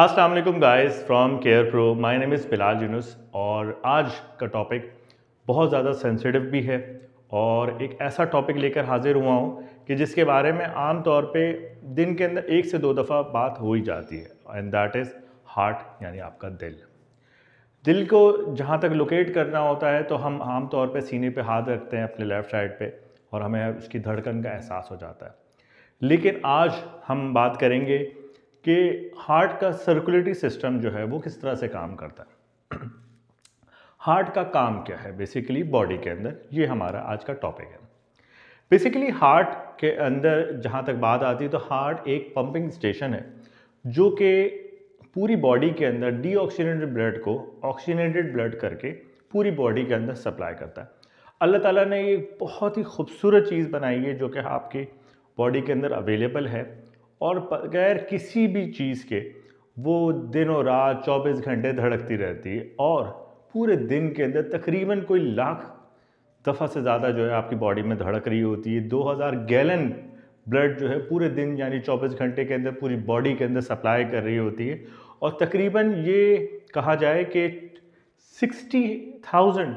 Aslam guys from Care Pro my name is Bilal Younus और आज का टॉपिक बहुत ज़्यादा सेंसिटिव भी है और एक ऐसा टॉपिक लेकर हाजिर हुआ हूँ कि जिसके बारे में आम तौर पे दिन के अंदर एक से दो दफ़ा बात हो ही जाती है एंड दैट इज़ हार्ट यानी आपका दिल दिल को जहाँ तक लोकेट करना होता है तो हम आम तौर पे सीने पे हाथ रखते हैं अपने लेफ़्ट साइड पे और हमें उसकी धड़कन का एहसास हो जाता है लेकिन आज हम बात करेंगे कि हार्ट का सर्कुलेटरी सिस्टम जो है वो किस तरह से काम करता है हार्ट का काम क्या है बेसिकली बॉडी के अंदर ये हमारा आज का टॉपिक है बेसिकली हार्ट के अंदर जहाँ तक बात आती है तो हार्ट एक पंपिंग स्टेशन है जो कि पूरी बॉडी के अंदर डीऑक्सीनेटेड ब्लड को ऑक्सीजनेटेड ब्लड करके पूरी बॉडी के अंदर सप्लाई करता है अल्लाह ताला ने एक बहुत ही खूबसूरत चीज़ बनाई है जो कि आपकी बॉडी के अंदर अवेलेबल है और बगैर किसी भी चीज़ के वो दिनों रात 24 घंटे धड़कती रहती है और पूरे दिन के अंदर तकरीबन कोई लाख दफ़ा से ज़्यादा जो है आपकी बॉडी में धड़क रही होती है 2000 गैलन ब्लड जो है पूरे दिन यानी 24 घंटे के अंदर पूरी बॉडी के अंदर सप्लाई कर रही होती है और तकरीबन ये कहा जाए कि 60,000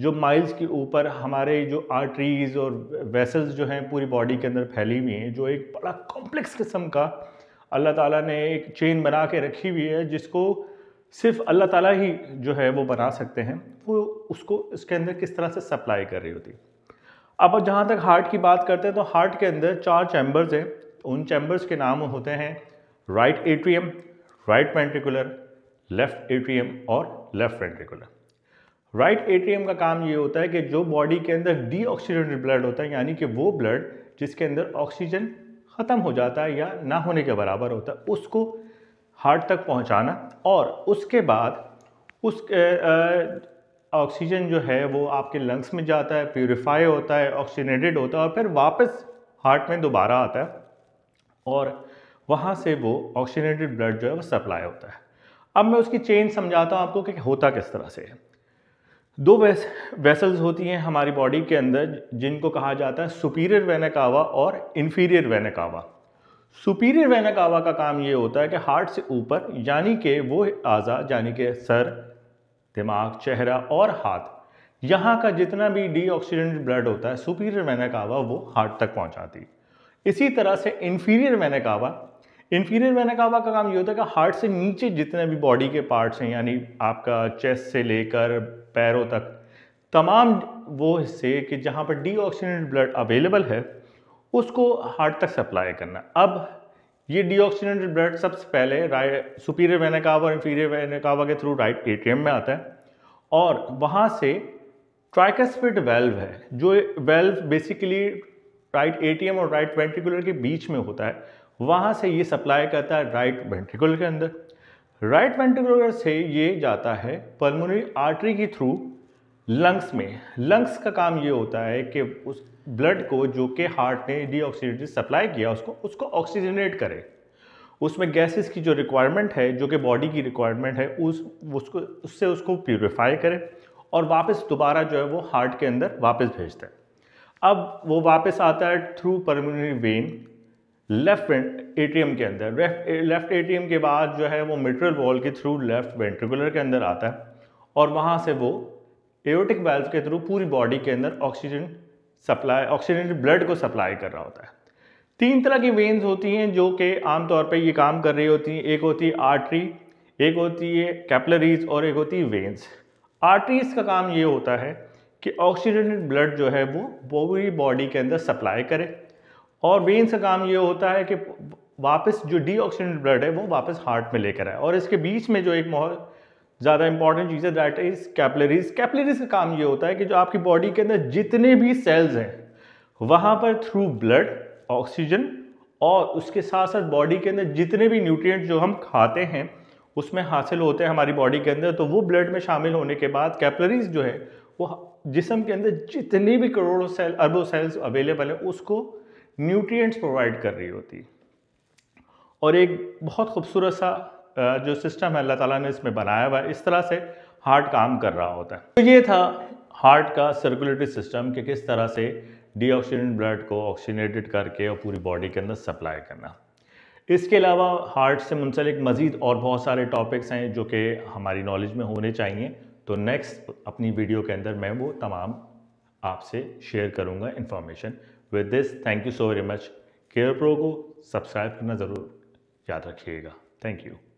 जो माइल्स के ऊपर हमारे जो आर्टरीज और वेसल्स जो हैं पूरी बॉडी के अंदर फैली हुई हैं जो एक बड़ा कॉम्प्लेक्स किस्म का अल्लाह ताला ने एक चेन बना के रखी हुई है जिसको सिर्फ अल्लाह ताला ही जो है वो बना सकते हैं वो उसको इसके अंदर किस तरह से सप्लाई कर रही होती अब जहाँ तक हार्ट की बात करते हैं तो हार्ट के अंदर चार चैम्बर्स हैं उन चैम्बर्स के नाम होते हैं right atrium right ventricular left atrium और left ventricular right right atrium का काम ये होता है कि जो बॉडी के अंदर डीऑक्सीडेटेड ब्लड होता है यानी कि वो ब्लड जिसके अंदर ऑक्सीजन ख़त्म हो जाता है या ना होने के बराबर होता है उसको हार्ट तक पहुंचाना और उसके बाद उस ऑक्सीजन जो है वो आपके लंग्स में जाता है प्योरीफाई होता है ऑक्सीजनेटेड होता है और फिर वापस हार्ट में दोबारा आता है और वहाँ से वो ऑक्सीजनेटेड ब्लड जो है वो सप्लाई होता है अब मैं उसकी चेंज समझाता हूँ आपको कि होता किस तरह से है दो वेस वेसल्स होती हैं हमारी बॉडी के अंदर जिनको कहा जाता है सुपीरियर वेनकावा और इन्फीरियर वेनकावा सुपीरियर वेनाकावा का काम ये होता है कि हार्ट से ऊपर यानी कि वो आज़ा यानी कि सर दिमाग चेहरा और हाथ यहाँ का जितना भी डी ब्लड होता है सुपीरियर वेनकावा वो हार्ट तक पहुँचाती इसी तरह से इन्फीरियर वेनकावा इन्फीरियर वेना का काम ये होता है कि हार्ट से नीचे जितने भी बॉडी के पार्ट्स हैं यानी आपका चेस्ट से लेकर पैरों तक तमाम वो हिस्से कि जहाँ पर डी ब्लड अवेलेबल है उसको हार्ट तक सप्लाई करना अब ये डी ब्लड सबसे पहले राइट सुपीरियर वेना कावा और इन्फीरियर वेना कावा के थ्रू राइट एट्रियम में आता है और वहाँ से ट्राइकस्पिड वेल्व है जो वेल्व बेसिकली राइट एटीएम और राइट वेंट्रिकुलर के बीच में होता है वहाँ से ये सप्लाई करता है राइट वेंट्रिकुलर के अंदर राइट वेंट्रिकुलर से ये जाता है पल्मोनरी आर्टरी के थ्रू लंग्स में लंग्स का काम ये होता है कि उस ब्लड को जो कि हार्ट ने डीऑक्सीजनेट सप्लाई किया उसको उसको ऑक्सीजनेट करे उसमें गैसेस की जो रिक्वायरमेंट है जो कि बॉडी की रिक्वायरमेंट है उस उसको उससे उसको प्योरीफाई करे और वापस दोबारा जो है वो हार्ट के अंदर वापस भेजता है अब वो वापस आता है through pulmonary vein left atrium के अंदर लेफ्ट एटीएम के बाद जो है वो मिट्रल वॉल के थ्रू लेफ्ट वेंट्रिकुलर के अंदर आता है और वहाँ से वो एयोटिक वेल्व के थ्रू पूरी बॉडी के अंदर ऑक्सीजन सप्लाई ऑक्सीजन ब्लड को सप्लाई कर रहा होता है तीन तरह की वेन्स होती हैं जो कि आमतौर पर ये काम कर रही होती हैं एक होती है आर्टरी एक होती है कैपलरीज और एक होती है वेन्स आर्टरीज का काम ये होता है कि ऑक्सीजनेटेड ब्लड जो है वो पूरी बॉडी के अंदर सप्लाई करे और वेन्स का काम ये होता है कि वापस जो डी ब्लड है वो वापस हार्ट में लेकर आए और इसके बीच में जो एक बहुत ज़्यादा इंपॉर्टेंट चीज़ है दैट इज़ कैपलरीज कैपलरीज का काम ये होता है कि जो आपकी बॉडी के अंदर जितने भी सेल्स हैं वहाँ पर थ्रू ब्लड ऑक्सीजन और उसके साथ साथ बॉडी के अंदर जितने भी न्यूट्रिएंट्स जो हम खाते हैं उसमें हासिल होते हैं हमारी बॉडी के अंदर तो वो ब्लड में शामिल होने के बाद कैपलरीज जो है वो जिसम के अंदर जितनी भी करोड़ों सेल अरबों सेल्स अवेलेबल है उसको न्यूट्रिएंट्स प्रोवाइड कर रही होती और एक बहुत खूबसूरत सा जो सिस्टम है अल्लाह ताला ने इसमें बनाया हुआ है इस तरह से हार्ट काम कर रहा होता है तो ये था हार्ट का सर्कुलेटरी सिस्टम कि किस तरह से डीऑक्सीडेंट ब्लड को ऑक्सीजनेटेड करके और पूरी बॉडी के अंदर सप्लाई करना इसके अलावा हार्ट से मुंसलिक मज़ीद और बहुत सारे टॉपिक्स हैं जो कि हमारी नॉलेज में होने चाहिए तो नेक्स्ट अपनी वीडियो के अंदर मैं वो तमाम आपसे शेयर करूँगा information with this thank you so very much Care Pro को सब्सक्राइब करना ज़रूर याद रखिएगा थैंक यू